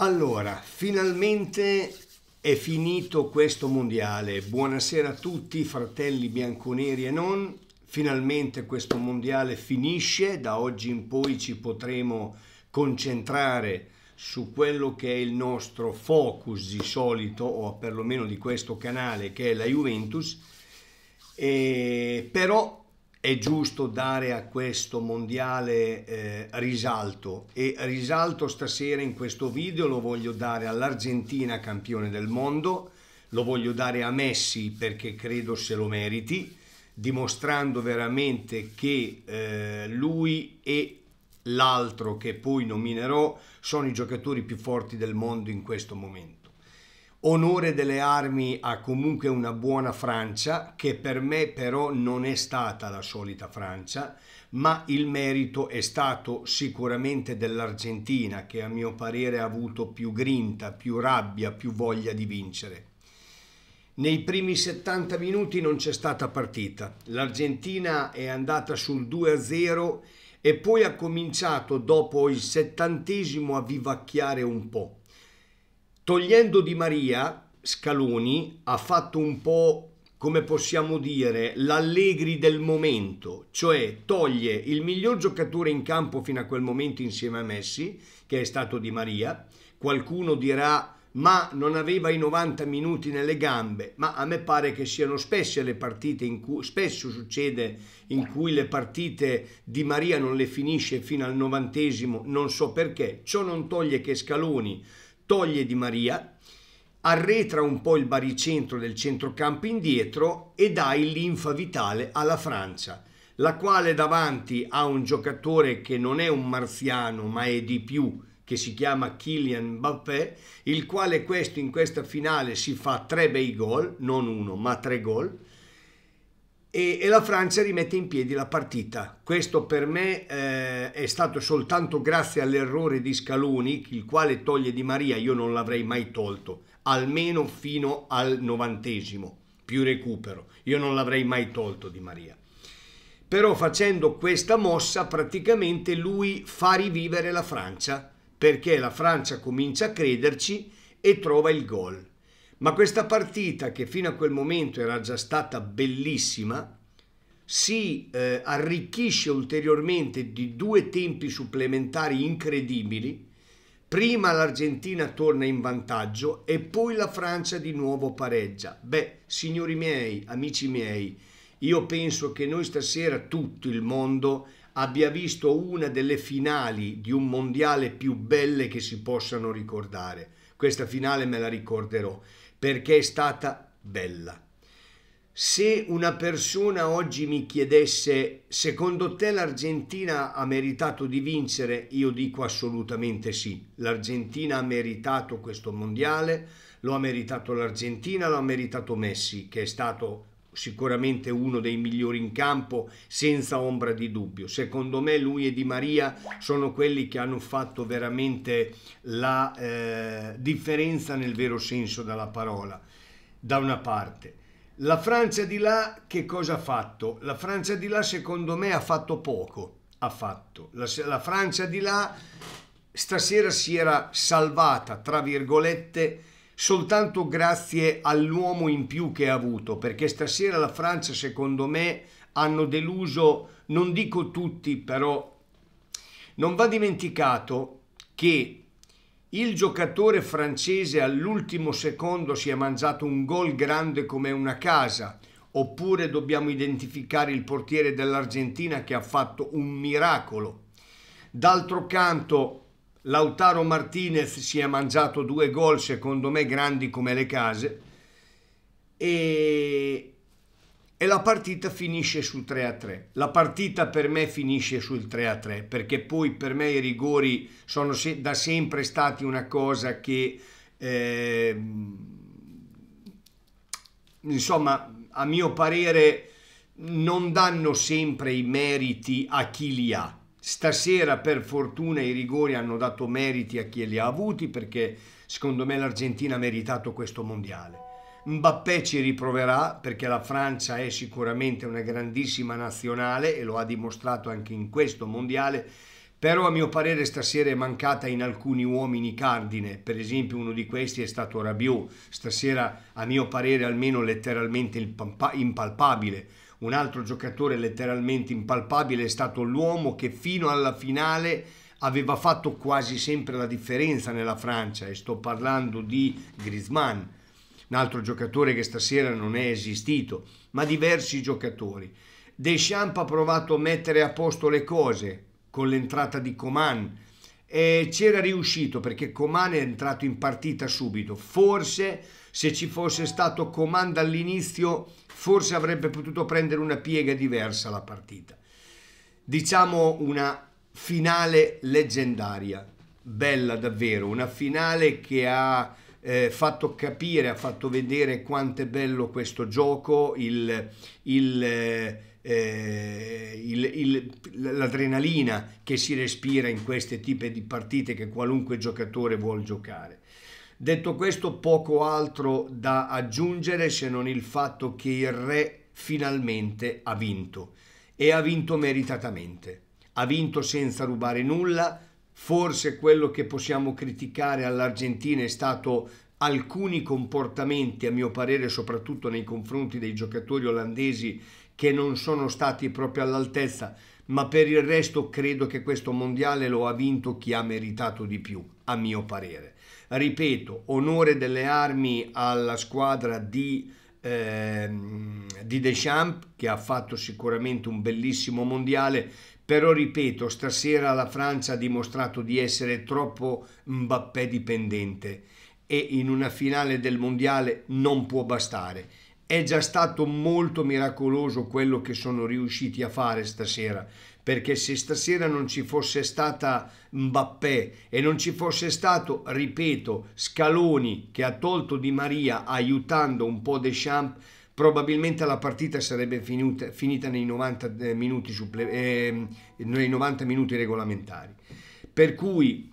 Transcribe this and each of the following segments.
Allora, finalmente è finito questo mondiale. Buonasera a tutti, fratelli bianconeri e non. Finalmente questo mondiale finisce, da oggi in poi ci potremo concentrare su quello che è il nostro focus di solito, o perlomeno di questo canale, che è la Juventus. E però è giusto dare a questo mondiale eh, risalto e risalto stasera in questo video lo voglio dare all'Argentina campione del mondo, lo voglio dare a Messi perché credo se lo meriti, dimostrando veramente che eh, lui e l'altro che poi nominerò sono i giocatori più forti del mondo in questo momento. Onore delle armi ha comunque una buona Francia, che per me però non è stata la solita Francia, ma il merito è stato sicuramente dell'Argentina, che a mio parere ha avuto più grinta, più rabbia, più voglia di vincere. Nei primi 70 minuti non c'è stata partita. L'Argentina è andata sul 2-0 e poi ha cominciato dopo il settantesimo a vivacchiare un po'. Togliendo Di Maria, Scaloni ha fatto un po', come possiamo dire, l'allegri del momento, cioè toglie il miglior giocatore in campo fino a quel momento insieme a Messi, che è stato Di Maria. Qualcuno dirà ma non aveva i 90 minuti nelle gambe, ma a me pare che siano spesse le partite in cui spesso succede in cui le partite di Maria non le finisce fino al novantesimo, non so perché. Ciò non toglie che Scaloni toglie Di Maria, arretra un po' il baricentro del centrocampo indietro e dà il linfa vitale alla Francia, la quale davanti ha un giocatore che non è un marziano ma è di più, che si chiama Kylian Mbappé, il quale questo in questa finale si fa tre bei gol, non uno ma tre gol, e, e, la Francia rimette in piedi la partita. Questo per me eh, è stato soltanto grazie all'errore di Scaloni, il quale toglie Di Maria, io non l'avrei mai tolto, almeno fino al novantesimo, più recupero, io non l'avrei mai tolto Di Maria. Però facendo questa mossa praticamente lui fa rivivere la Francia, perché la Francia comincia a crederci e trova il gol. Ma questa partita, che fino a quel momento era già stata bellissima, si eh, arricchisce ulteriormente di due tempi supplementari incredibili. Prima l'Argentina torna in vantaggio e poi la Francia di nuovo pareggia. Beh, signori miei, amici miei, io penso che noi stasera tutto il mondo abbia visto una delle finali di un mondiale più belle che si possano ricordare. Questa finale me la ricorderò perché è stata bella. Se una persona oggi mi chiedesse secondo te l'Argentina ha meritato di vincere, io dico assolutamente sì. L'Argentina ha meritato questo mondiale, lo ha meritato l'Argentina, lo ha meritato Messi, che è stato sicuramente uno dei migliori in campo, senza ombra di dubbio. Secondo me lui e Di Maria sono quelli che hanno fatto veramente la eh, differenza nel vero senso della parola, da una parte. La Francia di là che cosa ha fatto? La Francia di là secondo me ha fatto poco, ha fatto. La, la Francia di là stasera si era salvata, tra virgolette, soltanto grazie all'uomo in più che ha avuto, perché stasera la Francia secondo me hanno deluso, non dico tutti, però non va dimenticato che il giocatore francese all'ultimo secondo si è mangiato un gol grande come una casa, oppure dobbiamo identificare il portiere dell'Argentina che ha fatto un miracolo. D'altro canto Lautaro Martinez si è mangiato due gol, secondo me grandi come le case, e, e la partita finisce sul 3-3. La partita per me finisce sul 3-3, perché poi per me i rigori sono se da sempre stati una cosa che... Eh, insomma, a mio parere non danno sempre i meriti a chi li ha Stasera per fortuna i rigori hanno dato meriti a chi li ha avuti perché secondo me l'Argentina ha meritato questo mondiale. Mbappé ci riproverà perché la Francia è sicuramente una grandissima nazionale e lo ha dimostrato anche in questo mondiale, però a mio parere stasera è mancata in alcuni uomini cardine, per esempio uno di questi è stato Rabiot, stasera a mio parere almeno letteralmente impalpabile un altro giocatore letteralmente impalpabile è stato l'uomo che fino alla finale aveva fatto quasi sempre la differenza nella Francia e sto parlando di Griezmann, un altro giocatore che stasera non è esistito, ma diversi giocatori. Deschamps ha provato a mettere a posto le cose con l'entrata di Coman, eh, c'era riuscito perché Coman è entrato in partita subito. Forse se ci fosse stato Coman dall'inizio, forse avrebbe potuto prendere una piega diversa la partita. Diciamo una finale leggendaria, bella davvero, una finale che ha eh, fatto capire, ha fatto vedere quanto è bello questo gioco, il, il eh, eh, il, il, l'adrenalina che si respira in queste tipi di partite che qualunque giocatore vuole giocare. Detto questo, poco altro da aggiungere se non il fatto che il Re finalmente ha vinto e ha vinto meritatamente. Ha vinto senza rubare nulla. Forse quello che possiamo criticare all'Argentina è stato alcuni comportamenti, a mio parere, soprattutto nei confronti dei giocatori olandesi che non sono stati proprio all'altezza, ma per il resto credo che questo mondiale lo ha vinto chi ha meritato di più, a mio parere. Ripeto, onore delle armi alla squadra di, eh, di Deschamps, che ha fatto sicuramente un bellissimo mondiale, però ripeto, stasera la Francia ha dimostrato di essere troppo Mbappé dipendente e in una finale del mondiale non può bastare. È già stato molto miracoloso quello che sono riusciti a fare stasera, perché se stasera non ci fosse stata Mbappé e non ci fosse stato, ripeto, Scaloni che ha tolto Di Maria aiutando un po' Deschamps, probabilmente la partita sarebbe finita, finita nei, 90 eh, minuti eh, nei 90 minuti regolamentari. Per cui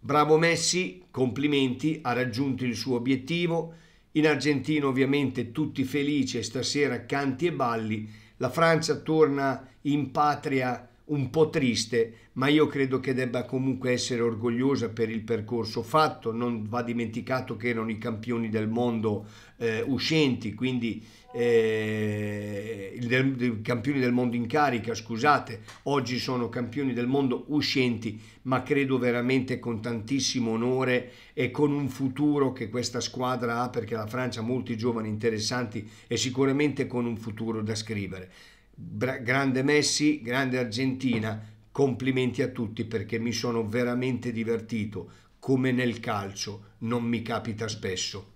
Bravo Messi, complimenti, ha raggiunto il suo obiettivo. In Argentina ovviamente tutti felici e stasera canti e balli. La Francia torna in patria un po' triste, ma io credo che debba comunque essere orgogliosa per il percorso fatto. Non va dimenticato che erano i campioni del mondo eh, uscenti, quindi eh, del, del, campioni del mondo in carica, scusate, oggi sono campioni del mondo uscenti, ma credo veramente con tantissimo onore e con un futuro che questa squadra ha, perché la Francia ha molti giovani interessanti e sicuramente con un futuro da scrivere. Bra grande Messi, grande Argentina, complimenti a tutti perché mi sono veramente divertito, come nel calcio non mi capita spesso.